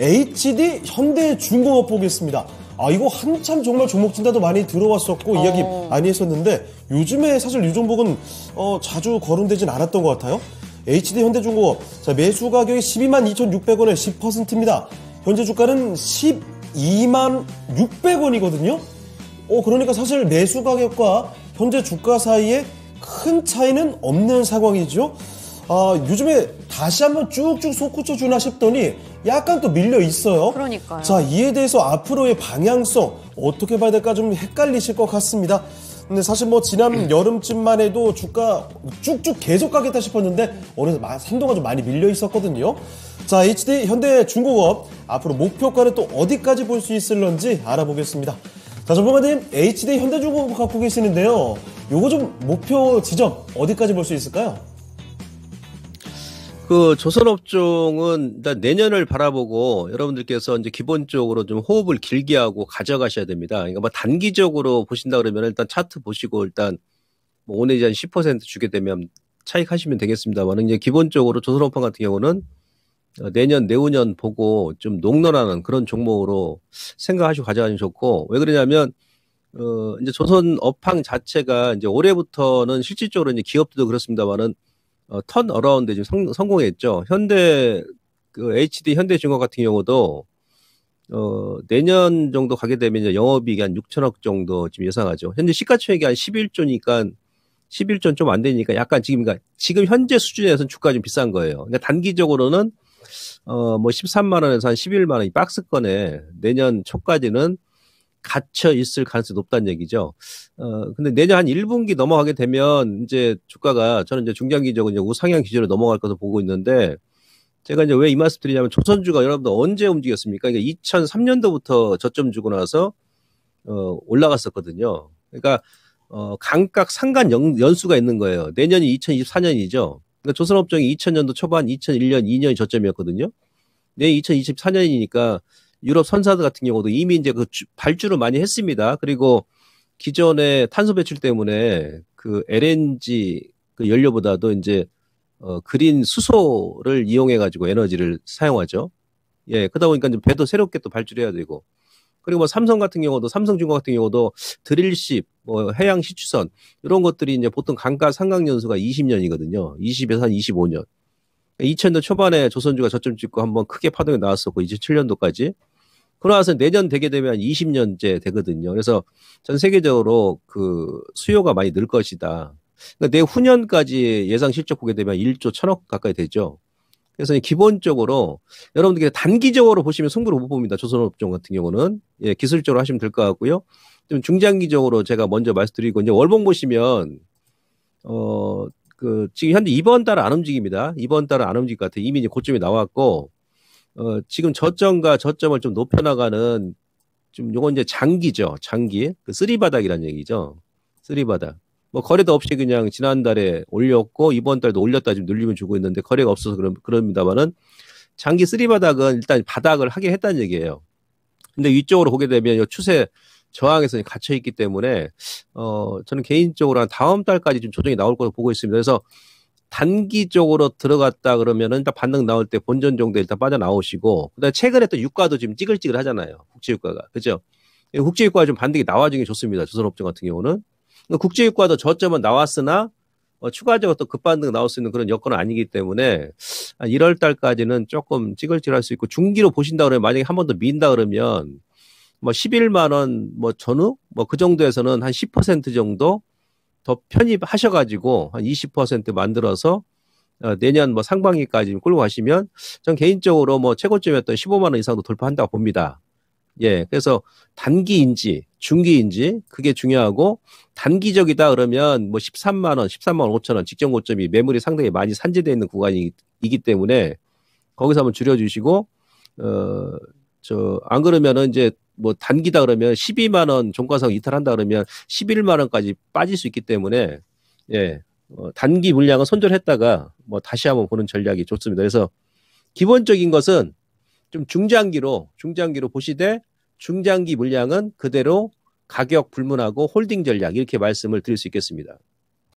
HD 현대 중공업 보겠습니다. 아 이거 한참 정말 종목진단도 많이 들어왔었고 어. 이야기 많이 했었는데 요즘에 사실 유종복은 어, 자주 거론되진 않았던 것 같아요. HD 현대중공업 자, 매수 가격이 12만 2,600원에 10%입니다. 현재 주가는 12만 600원이거든요. 어 그러니까 사실 매수 가격과 현재 주가 사이에 큰 차이는 없는 상황이죠. 아, 요즘에 다시 한번 쭉쭉 솟구쳐 주나 싶더니 약간 또 밀려 있어요. 그러니까요. 자, 이에 대해서 앞으로의 방향성 어떻게 봐야 될까 좀 헷갈리실 것 같습니다. 근데 사실 뭐 지난 여름쯤만 해도 주가 쭉쭉 계속 가겠다 싶었는데 어느새 한동안 좀 많이 밀려 있었거든요. 자, HD 현대 중공업 앞으로 목표가를 또 어디까지 볼 수 있을런지 알아보겠습니다. 자, 전문가님 HD 현대중공업 갖고 계시는데요. 요거 좀 목표 지점 어디까지 볼 수 있을까요? 그 조선업종은 일단 내년을 바라보고 여러분들께서 이제 기본적으로 좀 호흡을 길게 하고 가져가셔야 됩니다. 그러니까 뭐 단기적으로 보신다 그러면 일단 차트 보시고 일단 뭐 오늘 이제 한10% 주게 되면 차익 하시면 되겠습니다만 이제 기본적으로 조선업종 같은 경우는 내년 내후년 보고 좀 농론하는 그런 종목으로 생각하시고 가져가면 시 좋고 왜 그러냐면 어 이제 조선업황 자체가 이제 올해부터는 실질적으로 이제 기업들도 그렇습니다만은 어, 턴 어라운드 지금 성, 성공했죠. 현대 그 HD 현대중공 같은 경우도 어, 내년 정도 가게 되면 영업이익이 한 6천억 정도 지금 예상하죠. 현재 시가총액이 한 11조니까 11조 는좀 안 되니까 약간 지금 그러니까 지금 현재 수준에서는 주가 좀 비싼 거예요. 그러니까 단기적으로는 어, 뭐 13만 원에서 한 11만 원이 박스권에 내년 초까지는 갇혀 있을 가능성이 높다는 얘기죠. 어, 근데 내년 한 1분기 넘어가게 되면 이제 주가가 저는 이제 중장기적으로 이제 우상향 기조로 넘어갈 것을 보고 있는데 제가 이제 왜 이 말씀 드리냐면 조선주가 여러분들 언제 움직였습니까? 그러니까 2003년도부터 저점 주고 나서 어, 올라갔었거든요. 그러니까 어, 각각 상간 연, 연수가 있는 거예요. 내년이 2024년이죠. 그러니까 조선업종이 2000년도 초반, 2001년, 2년이 저점이었거든요. 내 2024년이니까 유럽 선사들 같은 경우도 이미 이제 그 발주를 많이 했습니다. 그리고 기존의 탄소 배출 때문에 그 LNG 그 연료보다도 이제 어 그린 수소를 이용해 가지고 에너지를 사용하죠. 예, 그러다 보니까 이제 배도 새롭게 또 발주해야 되고. 그리고 뭐 삼성 같은 경우도 삼성중공 같은 경우도 드릴십, 뭐 해양 시추선 이런 것들이 이제 보통 강가 상각 연수가 20년이거든요. 20에서 한 25년. 2000년 초반에 조선주가 저점 찍고 한번 크게 파동이 나왔었고 27년도까지 그러나서 고 내년 되게 되면 20년째 되거든요. 그래서 전 세계적으로 그 수요가 많이 늘 것이다. 그러니까 내후년까지 예상 실적 보게 되면 1조 1000억 가까이 되죠. 그래서 기본적으로 여러분들께 단기적으로 보시면 승부를 못 봅니다. 조선업종 같은 경우는 예, 기술적으로 하시면 될 것 같고요. 좀 중장기적으로 제가 먼저 말씀드리고 이제 월봉 보시면 어그 지금 현재 이번 달은 안 움직입니다. 이번 달은 안 움직일 것 같아요. 이미 이제 고점이 나왔고 어, 지금 저점과 저점을 좀 높여나가는 좀 요건 이제 장기죠. 장기. 그쓰리바닥이라는 얘기죠. 쓰리바닥. 뭐 거래도 없이 그냥 지난달에 올렸고 이번 달도 올렸다 지금 눌리면 주고 있는데 거래가 없어서 그럼, 그럽니다만은 장기 쓰리바닥은 일단 바닥을 하게 했다는 얘기예요. 근데 위쪽으로 보게 되면 이 추세 저항에서 갇혀 있기 때문에 어 저는 개인적으로 한 다음 달까지 좀 조정이 나올 거로 보고 있습니다. 그래서 단기적으로 들어갔다 그러면은 일단 반등 나올 때 본전 정도 일단 빠져나오시고 그다음에 최근에 또 유가도 지금 찌글찌글 하잖아요. 국제 유가가. 그죠? 예, 국제 유가가 좀 반등이 나와 주기 좋습니다. 조선업종 같은 경우는. 그러니까 국제 유가도 저점은 나왔으나 어, 추가적으로 또 급반등 나올 수 있는 그런 여건은 아니기 때문에 1월 달까지는 조금 찌글찌글할 수 있고 중기로 보신다 그러면 만약에 한 번 더 민다 그러면 뭐 11만 원 뭐 전후 뭐 그 정도에서는 한 10% 정도 더 편입하셔가지고 한 20% 만들어서 어, 내년 뭐 상반기까지 끌고 가시면 전 개인적으로 뭐 최고점이었던 15만 원 이상도 돌파한다고 봅니다. 예, 그래서 단기인지 중기인지 그게 중요하고 단기적이다 그러면 뭐 13만 원, 13만 원 5천 원 직전 고점이 매물이 상당히 많이 산재되어 있는 구간이기 때문에 거기서 한번 줄여주시고 어 저 안 그러면은 이제 뭐 단기다 그러면 12만 원 종가상 이탈한다 그러면 11만 원까지 빠질 수 있기 때문에 예. 어, 단기 물량은 손절했다가 뭐 다시 한번 보는 전략이 좋습니다. 그래서 기본적인 것은 좀 중장기로 중장기로 보시되 중장기 물량은 그대로 가격 불문하고 홀딩 전략 이렇게 말씀을 드릴 수 있겠습니다.